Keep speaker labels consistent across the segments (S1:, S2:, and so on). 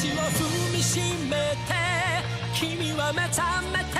S1: 地を踏みしめて君は目覚めて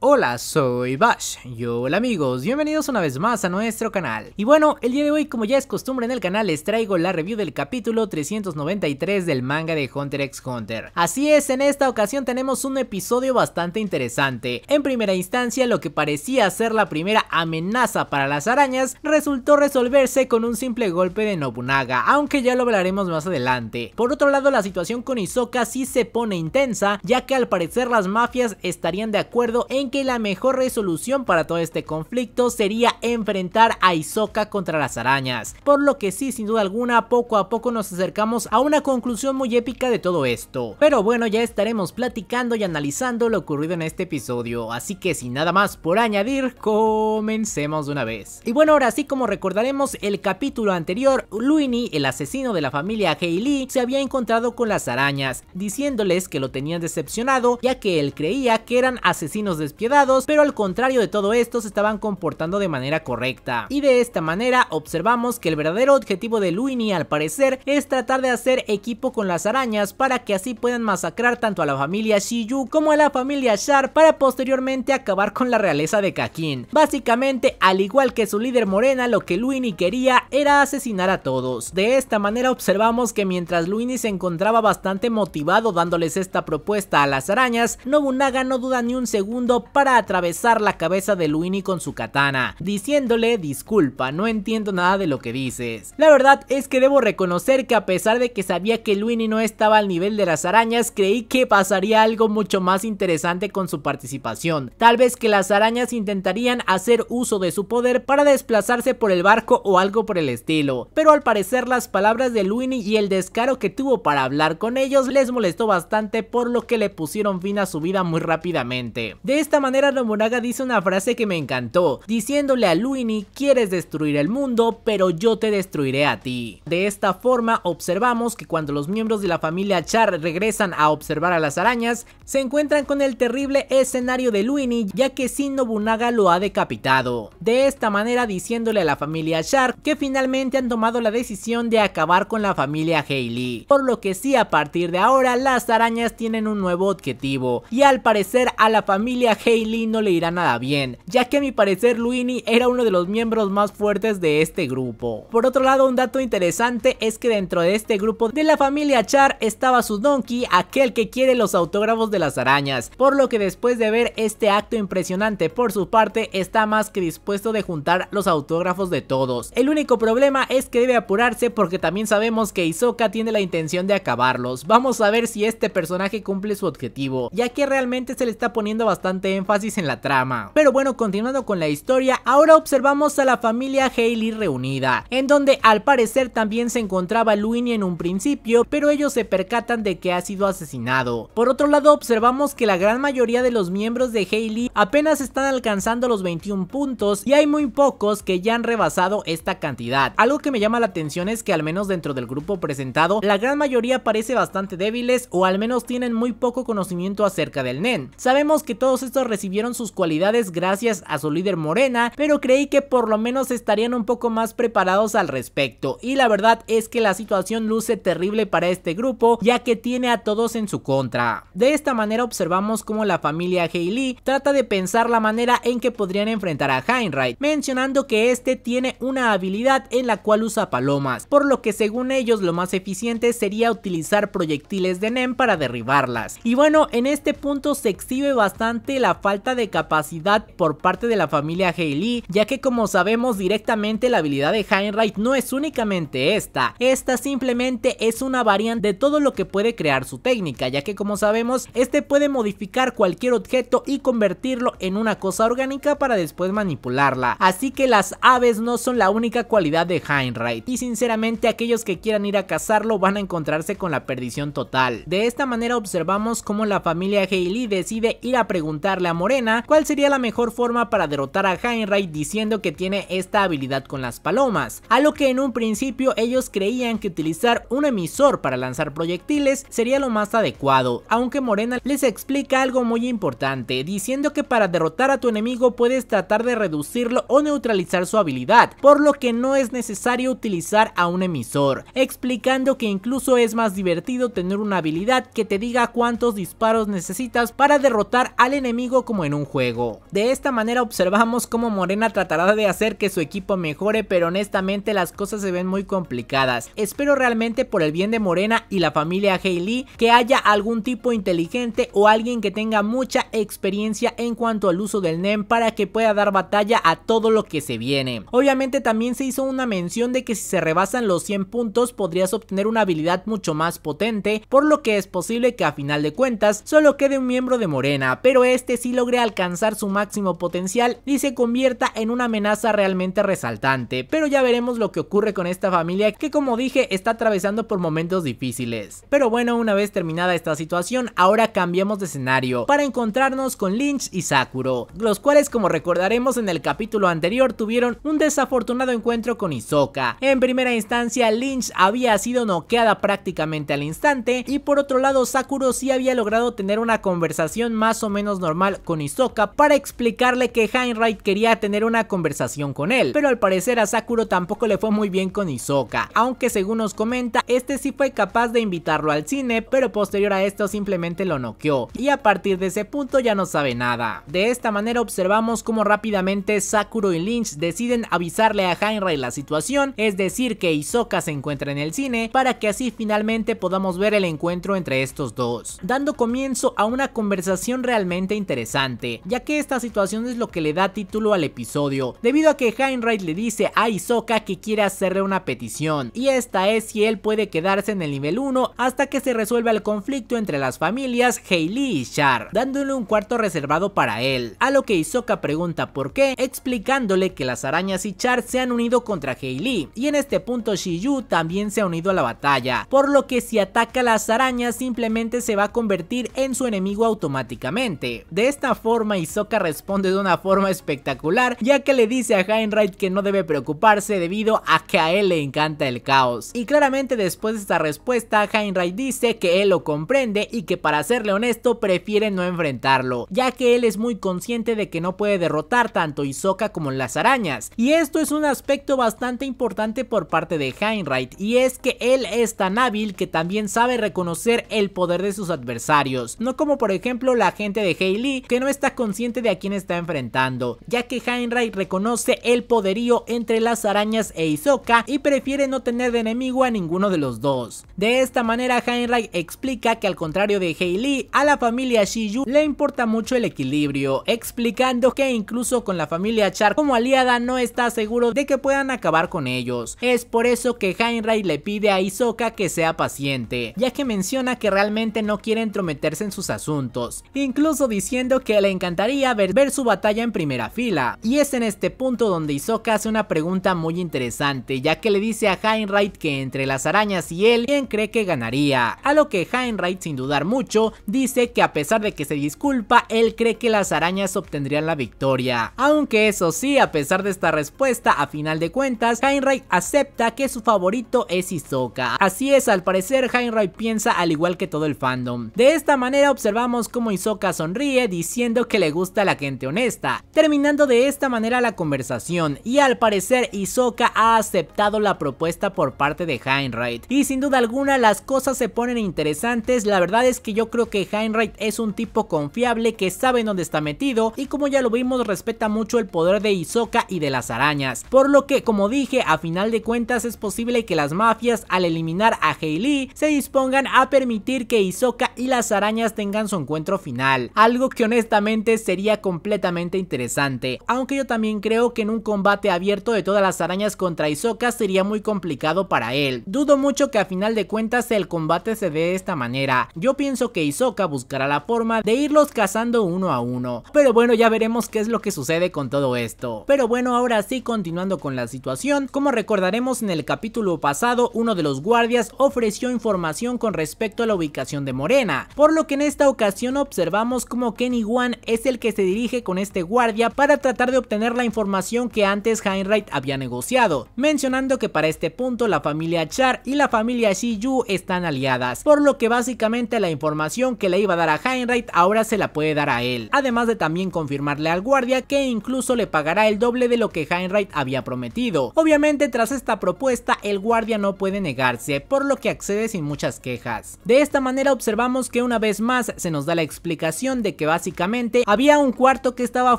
S1: Hola, soy Bash. Y hola amigos, bienvenidos una vez más a nuestro canal. Y bueno, el día de hoy, como ya es costumbre en el canal, les traigo la review del capítulo 393 del manga de Hunter x Hunter. Así es, en esta ocasión tenemos un episodio bastante interesante. En primera instancia, lo que parecía ser la primera amenaza para las arañas, resultó resolverse con un simple golpe de Nobunaga, aunque ya lo hablaremos más adelante. Por otro lado, la situación con Hisoka sí se pone intensa, ya que al parecer las mafias estarían de acuerdo en que la mejor resolución para todo este conflicto sería enfrentar a Isoka contra las arañas, por lo que sí, sin duda alguna, poco a poco nos acercamos a una conclusión muy épica de todo esto. Pero bueno, ya estaremos platicando y analizando lo ocurrido en este episodio, así que sin nada más por añadir, comencemos de una vez. Y bueno, ahora sí, como recordaremos el capítulo anterior, Luini, el asesino de la familia Heili se había encontrado con las arañas, diciéndoles que lo tenían decepcionado ya que él creía que era eran asesinos despiadados, pero al contrario de todo esto se estaban comportando de manera correcta. Y de esta manera observamos que el verdadero objetivo de Luini al parecer es tratar de hacer equipo con las arañas para que así puedan masacrar tanto a la familia Shiyu como a la familia Shar para posteriormente acabar con la realeza de Kakin. Básicamente, al igual que su líder Morena, lo que Luini quería era asesinar a todos. De esta manera observamos que mientras Luini se encontraba bastante motivado dándoles esta propuesta a las arañas, Nobunaga no duda ni un segundo para atravesar la cabeza de Luini con su katana, diciéndole disculpa, no entiendo nada de lo que dices. La verdad es que debo reconocer que a pesar de que sabía que Luini no estaba al nivel de las arañas, creí que pasaría algo mucho más interesante con su participación. Tal vez que las arañas intentarían hacer uso de su poder para desplazarse por el barco o algo por el estilo, pero al parecer las palabras de Luini y el descaro que tuvo para hablar con ellos les molestó bastante por lo que le pusieron fin a su vida muy rápidamente de esta manera Nobunaga dice una frase que me encantó, diciéndole a Luini quieres destruir el mundo, pero yo te destruiré a ti. De esta forma observamos que cuando los miembros de la familia Char regresan a observar a las arañas, se encuentran con el terrible escenario de Luini ya que Sin Nobunaga lo ha decapitado. De esta manera diciéndole a la familia Char que finalmente han tomado la decisión de acabar con la familia Hailey. Por lo que sí a partir de ahora las arañas tienen un nuevo objetivo y al parecer a la familia Hailey no le irá nada bien, ya que a mi parecer Luini era uno de los miembros más fuertes de este grupo. Por otro lado, un dato interesante es que dentro de este grupo de la familia Char estaba su donkey, aquel que quiere los autógrafos de las arañas, por lo que después de ver este acto impresionante por su parte, está más que dispuesto de juntar los autógrafos de todos. El único problema es que debe apurarse porque también sabemos que Hisoka tiene la intención de acabarlos. Vamos a ver si este personaje cumple su objetivo, ya que realmente se le está poniendo bastante énfasis en la trama. Pero bueno, continuando con la historia, ahora observamos a la familia hailey reunida, en donde al parecer también se encontraba Luini en un principio, pero ellos se percatan de que ha sido asesinado. Por otro lado, observamos que la gran mayoría de los miembros de hailey apenas están alcanzando los 21 puntos y hay muy pocos que ya han rebasado esta cantidad. Algo que me llama la atención es que al menos dentro del grupo presentado, la gran mayoría parece bastante débiles o al menos tienen muy poco conocimiento acerca del NEN. Sabemos que todos estos recibieron sus cualidades gracias a su líder Morena, pero creí que por lo menos estarían un poco más preparados al respecto. Y la verdad es que la situación luce terrible para este grupo, ya que tiene a todos en su contra. De esta manera observamos cómo la familia Hayley trata de pensar la manera en que podrían enfrentar a Heinrich, mencionando que este tiene una habilidad en la cual usa palomas, por lo que según ellos lo más eficiente sería utilizar proyectiles de NEM para derribarlas. Y bueno, en este punto se bastante la falta de capacidad por parte de la familia Hailey, ya que como sabemos directamente la habilidad de Heinrich no es únicamente esta, esta simplemente es una variante de todo lo que puede crear su técnica, ya que como sabemos este puede modificar cualquier objeto y convertirlo en una cosa orgánica para después manipularla, así que las aves no son la única cualidad de Heinrich, y sinceramente aquellos que quieran ir a cazarlo van a encontrarse con la perdición total. De esta manera observamos cómo la familia Hailey decide ir a preguntarle a Morena cuál sería la mejor forma para derrotar a Heinrich diciendo que tiene esta habilidad con las palomas, a lo que en un principio ellos creían que utilizar un emisor para lanzar proyectiles sería lo más adecuado, aunque Morena les explica algo muy importante, diciendo que para derrotar a tu enemigo puedes tratar de reducirlo o neutralizar su habilidad, por lo que no es necesario utilizar a un emisor, explicando que incluso es más divertido tener una habilidad que te diga cuántos disparos necesitas para derrotar derrotar al enemigo como en un juego. De esta manera observamos cómo Morena tratará de hacer que su equipo mejore, pero honestamente las cosas se ven muy complicadas. Espero realmente por el bien de Morena y la familia Hailey que haya algún tipo inteligente o alguien que tenga mucha experiencia en cuanto al uso del NEM para que pueda dar batalla a todo lo que se viene. Obviamente también se hizo una mención de que si se rebasan los 100 puntos podrías obtener una habilidad mucho más potente, por lo que es posible que a final de cuentas solo quede un miembro de Morena pero este sí logre alcanzar su máximo potencial y se convierta en una amenaza realmente resaltante, pero ya veremos lo que ocurre con esta familia que como dije está atravesando por momentos difíciles. Pero bueno, una vez terminada esta situación, ahora cambiamos de escenario para encontrarnos con Lynch y Sakuro, los cuales como recordaremos en el capítulo anterior tuvieron un desafortunado encuentro con Isoka. En primera instancia, Lynch había sido noqueada prácticamente al instante y por otro lado Sakuro sí había logrado tener una conversación más o menos normal con Hisoka para explicarle que Heinrich quería tener una conversación con él, pero al parecer a Sakuro tampoco le fue muy bien con Hisoka, aunque según nos comenta, este sí fue capaz de invitarlo al cine, pero posterior a esto simplemente lo noqueó, y a partir de ese punto ya no sabe nada. De esta manera observamos cómo rápidamente Sakuro y Lynch deciden avisarle a Heinrich la situación, es decir que Hisoka se encuentra en el cine, para que así finalmente podamos ver el encuentro entre estos dos, dando comienzo a una conversación realmente interesante, ya que esta situación es lo que le da título al episodio, debido a que Heinrich le dice a Isoka que quiere hacerle una petición, y esta es si él puede quedarse en el nivel 1 hasta que se resuelva el conflicto entre las familias Heili y Char, dándole un cuarto reservado para él, a lo que Isoka pregunta por qué, explicándole que las arañas y Char se han unido contra Heili y en este punto Shiyu también se ha unido a la batalla, por lo que si ataca a las arañas simplemente se va a convertir en su enemigo automático de esta forma Hisoka responde de una forma espectacular ya que le dice a Heinrich que no debe preocuparse debido a que a él le encanta el caos. Y claramente después de esta respuesta Heinrich dice que él lo comprende y que para serle honesto prefiere no enfrentarlo ya que él es muy consciente de que no puede derrotar tanto Hisoka como las arañas. Y esto es un aspecto bastante importante por parte de Heinrich y es que él es tan hábil que también sabe reconocer el poder de sus adversarios, no como por ejemplo la la gente de Heili que no está consciente de a quién está enfrentando, ya que Heinrich reconoce el poderío entre las arañas e Isoka y prefiere no tener de enemigo a ninguno de los dos. De esta manera Heinrich explica que al contrario de Heili. a la familia Shiyu le importa mucho el equilibrio, explicando que incluso con la familia Char como aliada no está seguro de que puedan acabar con ellos. Es por eso que Heinrich le pide a Isoka que sea paciente, ya que menciona que realmente no quiere entrometerse en sus asuntos incluso diciendo que le encantaría ver, su batalla en primera fila. Y es en este punto donde Hisoka hace una pregunta muy interesante, ya que le dice a Heinrich que entre las arañas y él, ¿quién cree que ganaría? A lo que Heinrich, sin dudar mucho, dice que a pesar de que se disculpa, él cree que las arañas obtendrían la victoria. Aunque eso sí, a pesar de esta respuesta, a final de cuentas, Heinrich acepta que su favorito es Hisoka. Así es, al parecer, Heinrich piensa al igual que todo el fandom. De esta manera observamos cómo Hisoka Isoka sonríe diciendo que le gusta a la gente honesta, terminando de esta manera la conversación y al parecer Isoka ha aceptado la propuesta por parte de Heinrich y sin duda alguna las cosas se ponen interesantes, la verdad es que yo creo que Heinrich es un tipo confiable que sabe en dónde está metido y como ya lo vimos respeta mucho el poder de Isoka y de las arañas, por lo que como dije a final de cuentas es posible que las mafias al eliminar a Heili se dispongan a permitir que Isoka y las arañas tengan su encuentro final algo que honestamente sería completamente interesante, aunque yo también creo que en un combate abierto de todas las arañas contra Isoka sería muy complicado para él. Dudo mucho que a final de cuentas el combate se dé de esta manera. Yo pienso que Isoka buscará la forma de irlos cazando uno a uno. Pero bueno, ya veremos qué es lo que sucede con todo esto. Pero bueno, ahora sí, continuando con la situación, como recordaremos en el capítulo pasado, uno de los guardias ofreció información con respecto a la ubicación de Morena, por lo que en esta ocasión observamos como Kenny Wan es el que se dirige con este guardia para tratar de obtener la información que antes Heinrich había negociado, mencionando que para este punto la familia Char y la familia Shiyu están aliadas, por lo que básicamente la información que le iba a dar a Heinrich ahora se la puede dar a él, además de también confirmarle al guardia que incluso le pagará el doble de lo que Heinrich había prometido. Obviamente tras esta propuesta el guardia no puede negarse, por lo que accede sin muchas quejas. De esta manera observamos que una vez más se nos da la explicación de que básicamente había un cuarto que estaba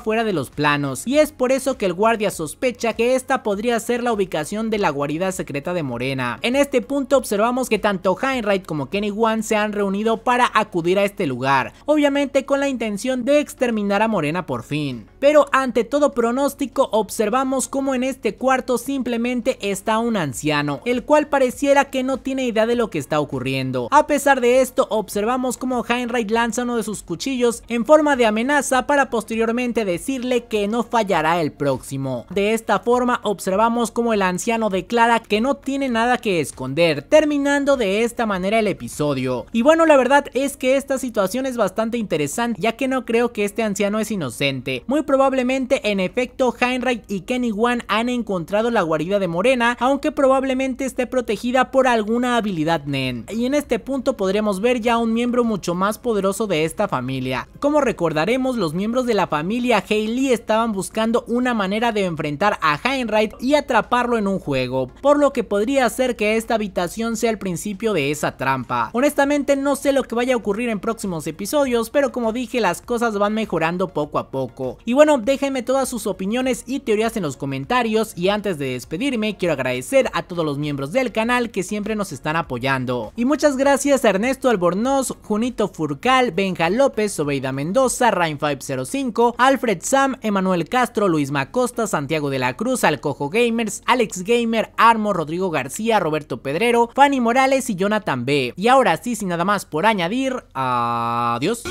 S1: fuera de los planos y es por eso que el guardia sospecha que esta podría ser la ubicación de la guarida secreta de Morena. En este punto observamos que tanto Heinrich como Kenny Wan se han reunido para acudir a este lugar, obviamente con la intención de exterminar a Morena por fin. Pero ante todo pronóstico observamos como en este cuarto simplemente está un anciano, el cual pareciera que no tiene idea de lo que está ocurriendo. A pesar de esto observamos como Heinrich lanza uno de sus cuchillos en forma de amenaza para posteriormente decirle que no fallará el próximo. De esta forma observamos como el anciano declara que no tiene nada que esconder, terminando de esta manera el episodio. Y bueno, la verdad es que esta situación es bastante interesante ya que no creo que este anciano es inocente. Muy probablemente en efecto Heinrich y Kenny Wan han encontrado la guarida de Morena, aunque probablemente esté protegida por alguna habilidad Nen. Y en este punto podremos ver ya un miembro mucho más poderoso de esta familia. Como recordaremos, los miembros de la familia Hayley estaban buscando una manera de enfrentar a Heinrich y atraparlo en un juego, por lo que podría ser que esta habitación sea el principio de esa trampa. Honestamente no sé lo que vaya a ocurrir en próximos episodios, pero como dije las cosas van mejorando poco a poco. Y bueno, déjenme todas sus opiniones y teorías en los comentarios y antes de despedirme quiero agradecer a todos los miembros del canal que siempre nos están apoyando. Y muchas gracias a Ernesto Albornoz, Junito Furcal, Benjal López, Oveida Mendoza, Rain 505, Alfred Sam, Emanuel Castro, Luis Macosta, Santiago de la Cruz, Alcojo Gamers, Alex Gamer, Armo, Rodrigo García, Roberto Pedrero, Fanny Morales y Jonathan B. Y ahora sí, sin nada más por añadir, adiós.